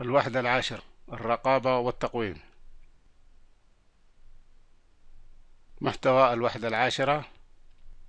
الوحدة العاشر الرقابة والتقويم محتوى الوحدة العاشرة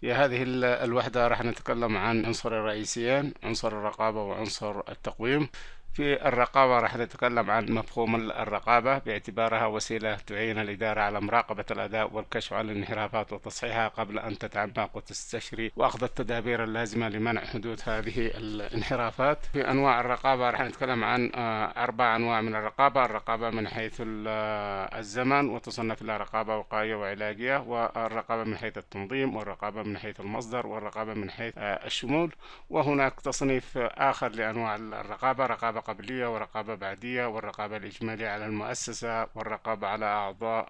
في هذه الوحدة راح نتكلم عن عنصرين رئيسيين عنصر الرقابة وعنصر التقويم في الرقابة راح نتكلم عن مفهوم الرقابة باعتبارها وسيلة تعين الإدارة على مراقبة الأداء والكشف عن الانحرافات وتصحيحها قبل أن تتعمق وتستشري وأخذ التدابير اللازمة لمنع حدوث هذه الانحرافات في أنواع الرقابة راح نتكلم عن آه، أربع أنواع من الرقابة الرقابة من حيث آه، الزمن وتصنف إلى رقابة وقائية وعلاجية والرقابة من حيث التنظيم والرقابة من حيث المصدر والرقابة من حيث آه، الشمول وهناك تصنيف آخر لأنواع الرقابة رقابة رقابة قبلية ورقابة بعدية والرقابة الإجمالية على المؤسسة والرقابة على أعضاء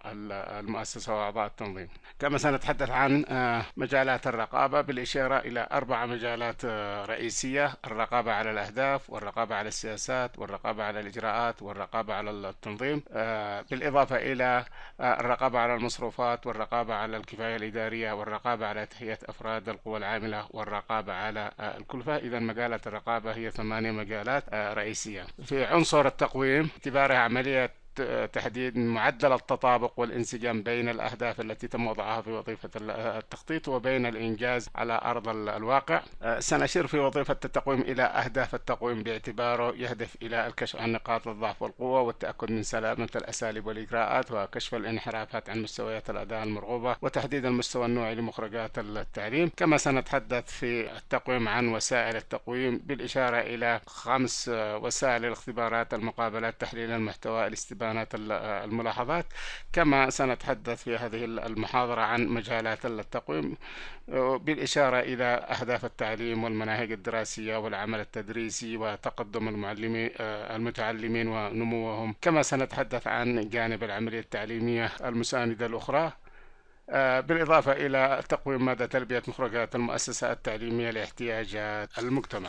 المؤسسة وأعضاء التنظيم كما سنتحدث عن آه، مجالات الرقابة بالإشارة إلى أربع مجالات آه، رئيسية الرقابة على الأهداف والرقابة على السياسات والرقابة على الإجراءات والرقابة على التنظيم آه، بالإضافة إلى الرقابة على المصروفات والرقابة على الكفاية الإدارية والرقابة على تهيئة أفراد القوى العاملة والرقابة على الكلفة إذا مجالات الرقابة هي ثمانية مجالات رئيسية الرئيسية في عنصر التقويم اعتبارها عملية تحديد معدل التطابق والانسجام بين الأهداف التي تم وضعها في وظيفة التخطيط وبين الإنجاز على أرض الواقع أه، سنشير في وظيفة التقويم إلى أهداف التقويم باعتباره يهدف إلى الكشف عن نقاط الضعف والقوة والتأكد من سلامة الأساليب والإجراءات وكشف الانحرافات عن مستويات الأداء المرغوبة وتحديد المستوى النوعي لمخرجات التعليم كما سنتحدث في التقويم عن وسائل التقويم بالإشارة إلى خمس وسائل الاختبارات المقابلات تحليل المحتوى الاستبانة كانت الملاحظات كما سنتحدث في هذه المحاضرة عن مجالات التقويم بالإشارة إلى أهداف التعليم والمناهج الدراسية والعمل التدريسي وتقدم المعلمين آه، المتعلمين ونموهم كما سنتحدث عن جانب العملية التعليمية المساندة الأخرى آه، بالإضافة إلى تقويم مدى تلبية مخرجات المؤسسة التعليمية لاحتياجات المجتمع